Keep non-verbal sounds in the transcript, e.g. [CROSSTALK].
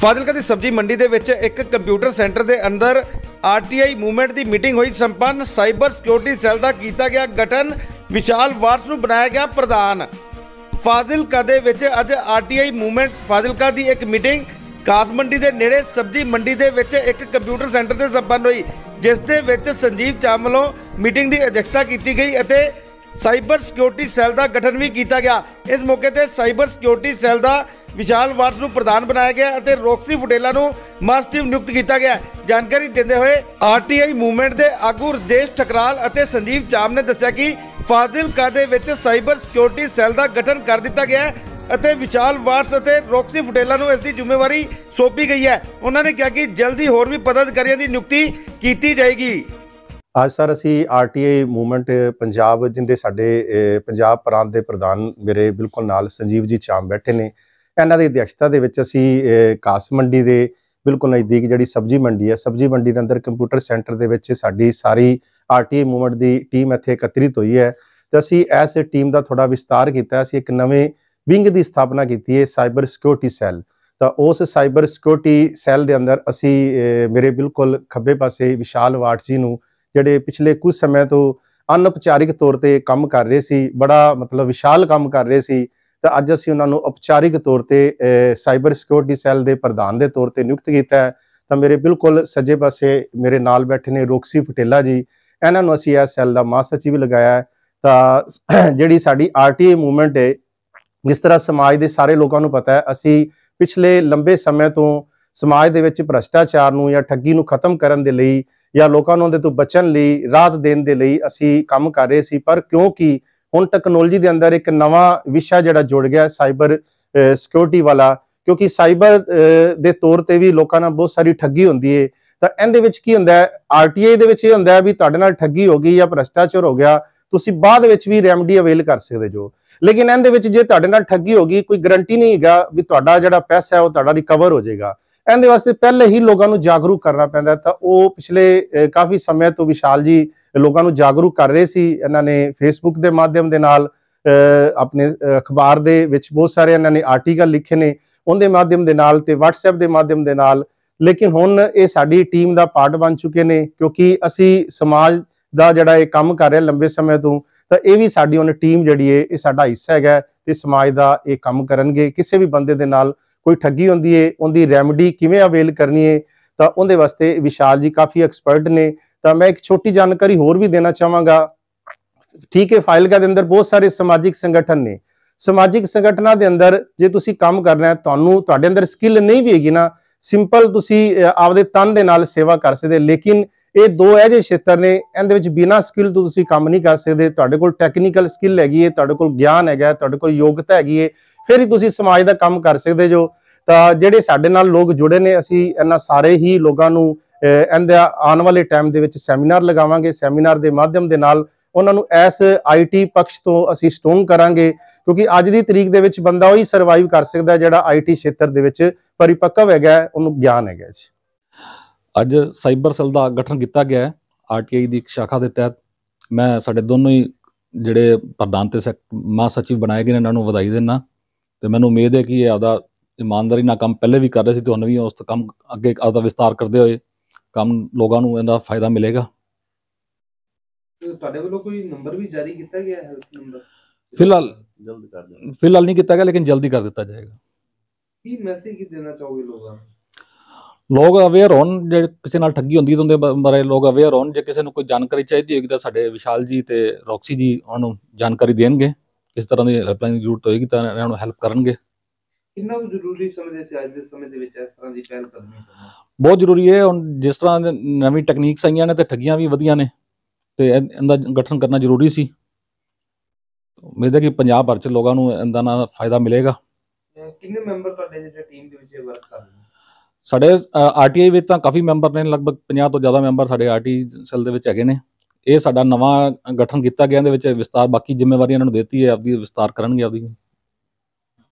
ਫਾਜ਼ਿਲਕਾ ਦੀ ਸਬਜ਼ੀ ਮੰਡੀ ਦੇ ਵਿੱਚ ਇੱਕ ਕੰਪਿਊਟਰ ਸੈਂਟਰ ਦੇ ਅੰਦਰ ਆਰਟੀਆਈ ਮੂਵਮੈਂਟ ਦੀ ਮੀਟਿੰਗ ਹੋਈ ਸੰਪੰਨ ਸਾਈਬਰ ਸਿਕਿਉਰਿਟੀ ਸੈੱਲ ਦਾ ਕੀਤਾ ਗਿਆ ਗਠਨ ਵਿਸ਼ਾਲ ਵਾਰਸ ਨੂੰ ਬਣਾਇਆ ਗਿਆ ਪ੍ਰਧਾਨ ਫਾਜ਼ਿਲਕਾ ਦੇ ਵਿੱਚ ਅੱਜ ਆਰਟੀਆਈ ਮੂਵਮੈਂਟ ਫਾਜ਼ਿਲਕਾ ਦੀ ਇੱਕ ਮੀਟਿੰਗ ਕਾਸ ਮੰਡੀ ਦੇ ਨੇੜੇ ਸਬਜ਼ੀ ਮੰਡੀ ਦੇ ਵਿੱਚ ਇੱਕ ਕੰਪਿਊਟਰ ਸੈਂਟਰ ਦੇ ਸੰਪੰਨ ਹੋਈ ਜਿਸ ਦੇ ਵਿੱਚ ਸੰਜੀਵ ਚਾਮਲੋਂ ਮੀਟਿੰਗ ਦੀ ਅਧਿਕਤਾ ਕੀਤੀ ਗਈ ਅਤੇ ਸਾਈਬਰ ਸਿਕਿਉਰਿਟੀ ਸੈੱਲ ਦਾ ਗਠਨ ਵੀ ਕੀਤਾ ਗਿਆ ਇਸ ਮੌਕੇ ਤੇ ਸਾਈਬਰ ਸਿਕਿਉਰਿਟੀ ਸੈੱਲ ਦਾ ਵਿਸ਼ਾਲ ਵਾਟਸ ਨੂੰ ਪ੍ਰਧਾਨ ਬਣਾਇਆ ਗਿਆ ਅਤੇ ਰੋਕਸੀ ਫੁਡੇਲਾ ਨੂੰ ਮਾਸਟਿਵ ਨਿਯੁਕਤ ਕੀਤਾ ਗਿਆ ਜਾਣਕਾਰੀ ਦਿੰਦੇ ਹੋਏ ਆਰਟੀਆਈ ਮੂਵਮੈਂਟ ਦੇ ਆਗੂ ਰਜੇਸ਼ ਠਕਰਾਲ ਅਤੇ ਸੰਦੀਪ ਚਾਮ ਨੇ ਦੱਸਿਆ ਕਿ ਫਾਜ਼ਿਲਕਾ ਦੇ ਵਿੱਚ ਸਾਈਬਰ ਸਿਕਿਉਰਿਟੀ ਸੈੱਲ ਦਾ ਗਠਨ ਕਰ ਦਿੱਤਾ ਗਿਆ ਅਤੇ ਵਿਸ਼ਾਲ ਵਾਟਸ ਅਤੇ ਰੋਕਸੀ ਫੁਟੇਲਾ ਨੂੰ ਇਸ ਦੀ ਜ਼ਿੰਮੇਵਾਰੀ ਸੌਂਪੀ ਗਈ ਹੈ ਉਹਨਾਂ ਨੇ ਕਿਹਾ ਕਿ ਜਲਦੀ ਹੋਰ ਵੀ ਪਦਾਧਿਕਾਰੀਆਂ ਦੀ ਨਿਯੁਕਤੀ ਕੀਤੀ ਜਾਏਗੀ ਅੱਜ ਸਰ ਅਸੀਂ ਆਰਟੀਆਈ ਮੂਵਮੈਂਟ ਪੰਜਾਬ ਜਿੰਦੇ ਸਾਡੇ ਪੰਜਾਬ ਪ੍ਰਾਂਤ ਦੇ ਪ੍ਰਧਾਨ ਮੇਰੇ ਬਿਲਕੁਲ ਨਾਲ ਸੰਜੀਵ ਜੀ ਚਾਮ ਬੈਠੇ ਨੇ ਇਹਨਾਂ ਦੀ ਅਧਿਕਸ਼ਤਾ ਦੇ ਵਿੱਚ ਅਸੀਂ ਕਾਸ ਮੰਡੀ ਦੇ ਬਿਲਕੁਲ ਨਜ਼ਦੀਕ ਜਿਹੜੀ ਸਬਜ਼ੀ ਮੰਡੀ ਹੈ ਸਬਜ਼ੀ ਮੰਡੀ ਦੇ ਅੰਦਰ ਕੰਪਿਊਟਰ ਸੈਂਟਰ ਦੇ ਵਿੱਚ ਸਾਡੀ ਸਾਰੀ ਆਰਟੀ ਮੂਵਮੈਂਟ ਦੀ ਟੀਮ ਇੱਥੇ ਇਕੱਤਰਿਤ ਹੋਈ ਹੈ ਤੇ ਅਸੀਂ ਇਸ ਟੀਮ ਦਾ ਥੋੜਾ ਵਿਸਤਾਰ ਕੀਤਾ ਅਸੀਂ ਇੱਕ ਨਵੇਂ ਵਿੰਗ ਦੀ ਸਥਾਪਨਾ ਕੀਤੀ ਹੈ ਸਾਈਬਰ ਸਿਕਿਉਰਿਟੀ ਸੈੱਲ ਤਾਂ ਉਸ ਸਾਈਬਰ ਸਿਕਿਉਰਿਟੀ ਸੈੱਲ ਦੇ ਅੰਦਰ ਅਸੀਂ ਮੇਰੇ ਬਿਲਕੁਲ ਖੱਬੇ ਪਾਸੇ ਵਿਸ਼ਾਲ ਵਾਟ ਜੀ ਨੂੰ ਜਿਹੜੇ ਪਿਛਲੇ ਕੁਝ ਸਮੇਂ ਤੋਂ ਅਨਪਚਾਰਿਕ ਤੌਰ ਤੇ ਕੰਮ ਕਰ ਰਹੇ ਸੀ ਬੜਾ ਮਤਲਬ ਵਿਸ਼ਾਲ ਕੰਮ ਕਰ ਰਹੇ ਸੀ ਤਾਂ ਅੱਜ ਅਸੀਂ ਉਹਨਾਂ ਨੂੰ ਉਪਚਾਰਿਕ ਤੌਰ ਤੇ ਸਾਈਬਰ ਸਿਕਿਉਰਿਟੀ ਸੈੱਲ ਦੇ ਪ੍ਰਧਾਨ ਦੇ ਤੌਰ ਤੇ ਨਿਯੁਕਤ ਕੀਤਾ ਹੈ ਤਾਂ ਮੇਰੇ ਬਿਲਕੁਲ ਸੱਜੇ ਪਾਸੇ ਮੇਰੇ ਨਾਲ ਬੈਠੇ ਨੇ ਰੋਕਸੀ ਪਟੇਲਾ ਜੀ ਇਹਨਾਂ ਨੂੰ ਅਸੀਂ ਇਹ ਸੈੱਲ ਦਾ ਮਹਾਸਚਿਵ ਲਗਾਇਆ ਹੈ ਤਾਂ [CLEARS THROAT] ਜਿਹੜੀ ਸਾਡੀ ਆਰਟੀਏ ਮੂਵਮੈਂਟ ਹੈ ਜਿਸ ਤਰ੍ਹਾਂ ਸਮਾਜ ਦੇ ਸਾਰੇ ਲੋਕਾਂ ਨੂੰ ਪਤਾ ਹੈ ਅਸੀਂ ਪਿਛਲੇ ਲੰਬੇ ਸਮੇਂ ਤੋਂ ਸਮਾਜ ਦੇ ਵਿੱਚ ਭ੍ਰਸ਼ਟਾਚਾਰ ਨੂੰ ਜਾਂ ਠੱਗੀ ਨੂੰ ਖਤਮ ਕਰਨ ਦੇ ਲਈ ਜਾਂ ਲੋਕਾਂ ਨੂੰ ਉਹਦੇ ਤੋਂ ਬਚਣ ਲਈ ਰਾਤ ਦੇਣ ਦੇ ਲਈ ਅਸੀਂ ਕੰਮ ਕਰ ਰਹੇ ਸੀ ਪਰ ਕਿਉਂਕਿ ਹੁਣ ਟੈਕਨੋਲੋਜੀ ਦੇ ਅੰਦਰ ਇੱਕ ਨਵਾਂ ਵਿਸ਼ਾ ਜਿਹੜਾ ਜੁੜ ਗਿਆ ਸਾਈਬਰ ਸਿਕਿਉਰਿਟੀ ਵਾਲਾ ਕਿਉਂਕਿ ਸਾਈਬਰ ਦੇ ਤੌਰ ਤੇ ਵੀ ਲੋਕਾਂ ਨਾਲ ਬਹੁਤ ਸਾਰੀ ਠੱਗੀ ਹੁੰਦੀ ਹੈ ਤਾਂ ਇਹਦੇ ਵਿੱਚ ਕੀ ਹੁੰਦਾ ਹੈ ਆਰਟੀਆਈ ਦੇ ਵਿੱਚ ਇਹ ਹੁੰਦਾ ਹੈ ਵੀ ਤੁਹਾਡੇ ਨਾਲ ਠੱਗੀ ਹੋ ਗਈ ਜਾਂ ਭ੍ਰਸ਼ਟਾਚਾਰ ਹੋ ਗਿਆ ਤੁਸੀਂ ਬਾਅਦ ਵਿੱਚ ਵੀ ਰੈਮਡੀ ਅਵੇਲ ਕਰ ਸਕਦੇ ਜੋ ਲੇਕਿਨ ਇਹਦੇ ਵਿੱਚ ਜੇ ਤੁਹਾਡੇ ਨਾਲ ਠੱਗੀ ਹੋ ਗਈ ਕੋਈ ਗਾਰੰਟੀ ਨਹੀਂ ਹੈਗਾ ਵੀ ਤੁਹਾਡਾ ਜਿਹੜਾ ਪੈਸਾ ਹੈ ਉਹ ਤੁਹਾਡਾ ਰਿਕਵਰ ਹੋ ਜਾਏਗਾ ਇਹਦੇ ਵਾਸਤੇ ਪਹਿਲੇ ਹੀ ਲੋਕਾਂ ਨੂੰ ਜਾਗਰੂਕ ਕਰਨਾ ਪੈਂਦਾ ਤਾਂ ਉਹ ਪਿਛਲੇ ਕਾਫੀ ਸਮੇਂ ਤੋਂ ਵਿਸ਼ਾਲ ਜੀ ਲੋਕਾਂ ਨੂੰ ਜਾਗਰੂਕ ਕਰ ਰਹੇ ਸੀ ਇਹਨਾਂ ਨੇ ਫੇਸਬੁੱਕ ਦੇ ਮਾਧਿਅਮ ਦੇ ਨਾਲ ਆਪਣੇ ਅਖਬਾਰ ਦੇ ਵਿੱਚ ਬਹੁਤ ਸਾਰੇ ਇਹਨਾਂ ਨੇ ਆਰਟੀਕਲ ਲਿਖੇ ਨੇ ਉਹਦੇ ਮਾਧਿਅਮ ਦੇ ਨਾਲ ਤੇ WhatsApp ਦੇ ਮਾਧਿਅਮ ਦੇ ਨਾਲ ਲੇਕਿਨ ਹੁਣ ਇਹ ਸਾਡੀ ਟੀਮ ਦਾ ਪਾਰਟ ਬਣ ਚੁੱਕੇ ਨੇ ਕਿਉਂਕਿ ਅਸੀਂ ਸਮਾਜ ਦਾ ਜਿਹੜਾ ਇਹ ਕੰਮ ਕਰ ਰਿਹਾ ਲੰਬੇ ਸਮੇਂ ਤੋਂ ਤਾਂ ਇਹ ਵੀ ਸਾਡੀ ਉਹਨਾਂ ਟੀਮ ਜਿਹੜੀ ਹੈ ਇਹ ਸਾਡਾ ਹਿੱਸਾ ਹੈਗਾ ਤੇ ਸਮਾਜ ਦਾ ਇਹ ਕੰਮ ਕਰਨਗੇ ਕਿਸੇ ਵੀ ਬੰਦੇ ਦੇ ਨਾਲ ਕੋਈ ਠੱਗੀ ਹੁੰਦੀ ਹੈ ਉਹਦੀ ਰੈਮਡੀ ਕਿਵੇਂ ਅਵੇਲ ਕਰਨੀ ਹੈ ਤਾਂ ਉਹਦੇ ਵਾਸਤੇ ਵਿਸ਼ਾਲ ਜੀ ਕਾਫੀ ਐਕਸਪਰਟ ਨੇ ਤਾਂ ਮੈਂ ਇੱਕ ਛੋਟੀ ਜਾਣਕਾਰੀ ਹੋਰ ਵੀ ਦੇਣਾ ਚਾਹਾਂਗਾ ਠੀਕ ਹੈ ਫਾਈਲ ਦੇ ਅੰਦਰ ਬਹੁਤ ਸਾਰੇ ਸਮਾਜਿਕ ਸੰਗਠਨ ਨੇ ਸਮਾਜਿਕ ਸੰਗਠਨਾਂ ਦੇ ਅੰਦਰ ਜੇ ਤੁਸੀਂ ਕੰਮ ਕਰਨਾ ਹੈ ਤੁਹਾਨੂੰ ਤੁਹਾਡੇ ਅੰਦਰ ਸਕਿੱਲ ਨਹੀਂ ਵੀ ਹੈਗੀ ਨਾ ਸਿੰਪਲ ਤੁਸੀਂ ਆਪਦੇ ਤਨ ਦੇ ਨਾਲ ਸੇਵਾ ਕਰ ਸਕਦੇ ਲੇਕਿਨ ਇਹ ਦੋ ਐ ਜੇ ਖੇਤਰ ਨੇ ਇਹਦੇ ਵਿੱਚ ਬਿਨਾ ਸਕਿੱਲ ਤੋਂ ਤੁਸੀਂ ਕੰਮ ਨਹੀਂ ਕਰ ਸਕਦੇ ਤੁਹਾਡੇ ਕੋਲ ਟੈਕਨੀਕਲ ਸਕਿੱਲ ਹੈਗੀ ਹੈ ਤੁਹਾਡੇ ਕੋਲ ਗਿਆਨ ਹੈਗਾ ਤੁਹਾਡੇ ਕੋਲ ਯੋਗਤਾ ਹੈਗੀ ਹੈ ਫਿਰ ਹੀ ਤੁਸੀਂ ਸਮਾਜ ਦਾ ਕੰਮ ਕਰ ਸਕਦੇ ਜੋ ਤਾਂ ਜਿਹੜੇ ਸਾਡੇ ਨਾਲ ਲੋਕ ਜੁੜੇ ਨੇ ਅਸੀਂ ਇਹਨਾਂ ਸਾਰੇ ਹੀ ਲੋਕਾਂ ਨੂੰ ਇਹਦੇ ਆਉਣ ਵਾਲੇ ਟਾਈਮ ਦੇ ਵਿੱਚ ਸੈਮੀਨਾਰ ਲਗਾਵਾਂਗੇ ਸੈਮੀਨਾਰ ਦੇ ਮਾਧਿਅਮ ਦੇ ਨਾਲ ਉਹਨਾਂ ਨੂੰ ਐਸ ਆਈਟੀ ਪੱਖ ਤੋਂ ਅਸੀਂ ਸਟਰੋਂਗ ਕਰਾਂਗੇ ਕਿਉਂਕਿ ਅੱਜ ਦੀ ਤਰੀਕ ਦੇ ਵਿੱਚ ਬੰਦਾ ਉਹੀ ਸਰਵਾਈਵ ਕਰ ਸਕਦਾ ਜਿਹੜਾ ਆਈਟੀ ਖੇਤਰ ਦੇ ਵਿੱਚ ਪਰਿਪੱਕਵ ਹੈਗਾ ਉਹਨੂੰ ਗਿਆਨ ਹੈਗਾ ਜੀ ਅੱਜ ਸਾਈਬਰ ਸੈਲ ਦਾ ਗਠਨ ਕੀਤਾ ਗਿਆ ਹੈ ਆਰਟੀਆਈ ਦੀ ਇੱਕ ਸ਼ਾਖਾ ਦੇ ਤਹਿਤ ਮੈਂ ਸਾਡੇ ਦੋਨੋਂ ਹੀ ਜਿਹੜੇ ਪ੍ਰਧਾਨ ਤੇ ਮਾ ਸਚਿਵ ਬਣਾਏ ਗਏ ਨੇ ਇਹਨਾਂ ਨੂੰ ਵਧਾਈ ਦੇਣਾ ਤੇ ਮੈਨੂੰ ਉਮੀਦ ਹੈ ਕਿ ਇਹ ਆਪਦਾ ਇਮਾਨਦਾਰੀ ਨਾਲ ਕੰਮ ਪਹਿਲੇ ਵੀ ਕਰ ਰਹੇ ਸੀ ਤੁਹਾਨੂੰ ਵੀ ਉਸ ਤੋਂ ਕੰਮ ਅੱਗੇ ਆਪਦਾ ਵਿਸਤਾਰ ਕਰਦੇ ਹੋਏ ਕੰਮ ਲੋਕਾਂ ਨੂੰ ਇਹਦਾ ਫਾਇਦਾ ਮਿਲੇਗਾ ਤੁਹਾਡੇ ਵੱਲੋਂ ਕੋਈ ਨੰਬਰ ਵੀ ਜਾਰੀ ਕੀਤਾ ਗਿਆ ਹੈ ਹੈਲਪ ਨੰਬਰ ਫਿਲਹਾਲ ਜਲਦ ਕਰ ਦਿਓ ਫਿਲਹਾਲ ਨਹੀਂ ਕੀਤਾ ਗਿਆ ਲੇਕਿਨ ਜਲਦੀ ਕਰ ਦਿੱਤਾ ਜਾਏਗਾ ਕੀ ਮੈਸੇਜ ਕੀ ਦੇਣਾ ਚਾਹੋਗੇ ਲੋਕਾਂ ਨੂੰ ਲੋਕ ਅਵੇਅਰ ਹੋਣ ਜੇ ਕਿਸੇ ਨਾਲ ਠੱਗੀ ਹੁੰਦੀ ਹੁੰਦੇ ਬਾਰੇ ਲੋਕ ਅਵੇਅਰ ਹੋਣ ਜੇ ਕਿਸੇ ਨੂੰ ਕੋਈ ਜਾਣਕਾਰੀ ਚਾਹੀਦੀ ਹੋਏਗੀ ਤਾਂ ਸਾਡੇ ਵਿਸ਼ਾਲ ਜੀ ਤੇ ਰੌਕਸੀ ਜੀ ਉਹਨਾਂ ਨੂੰ ਜਾਣਕਾਰੀ ਦੇਣਗੇ ਇਸ ਤਰ੍ਹਾਂ ਦੀ ਹੈਲਪਲਾਈਨ ਦੀ ਜ਼ਰੂਰਤ ਹੋਏਗੀ ਤਾਂ ਇਹਨਾਂ ਨੂੰ ਹੈਲਪ ਕਰਨਗੇ ਕਿੰਨਾ ਕੁ ਜ਼ਰੂਰੀ ਸਮਝਦੇ ਸੀ ਅੱਜ ਦੇ ਸਮੇਂ ਦੇ ਵਿੱਚ ਇਸ ਤਰ੍ਹਾਂ ਦੀ ਪਹਿਲ ਕਰਨੀ ਬਹੁਤ ਜ਼ਰੂਰੀ ਹੈ ਹੁਣ ਜਿਸ ਤਰ੍ਹਾਂ ਨਵੀਂ ਟੈਕਨੀਕਸ ਆਈਆਂ ਨੇ ਤੇ ਠੱਗੀਆਂ ਵੀ ਵਧੀਆਂ ਨੇ ਤੇ ਇਹਦਾ ਗਠਨ ਕਰਨਾ ਜ਼ਰੂਰੀ ਸੀ ਉਮੀਦ ਹੈ ਕਿ ਪੰਜਾਬ ਭਰ ਚ ਲੋਕਾਂ ਨੂੰ ਇਹਦਾ ਨਾਲ ਫਾਇਦਾ ਮਿਲੇਗਾ ਕਿੰਨੇ ਮੈਂਬਰ ਤੁਹਾਡੇ ਜਿਹੜੇ ਟੀਮ ਦੇ ਵਿੱਚ ਵਰਕ ਕਰ ਰਹੇ ਸਾਡੇ ਆਰਟੀਆਈ ਵਿੱਚ ਤਾਂ ਕਾਫੀ ਮੈਂਬਰ ਨੇ ਲਗਭਗ 50 ਤੋਂ ਜ਼ਿਆਦਾ ਮੈਂਬਰ ਸਾਡੇ ਆਰਟੀ ਸੈਲ ਦੇ ਵਿੱਚ ਹੈਗੇ ਨੇ ਇਹ ਸਾਡਾ ਨਵਾਂ ਗਠਨ ਕੀਤਾ ਗਿਆ ਇਹਦੇ ਵਿੱਚ ਵਿਸਤਾਰ ਬਾਕੀ ਜ਼ਿੰਮੇਵਾਰੀਆਂ ਇਹਨਾਂ ਨੂੰ ਦਿੱਤੀ ਹੈ ਆਪਦੀ ਵਿਸਤਾਰ ਕਰਨਗੇ ਆਪਦੀ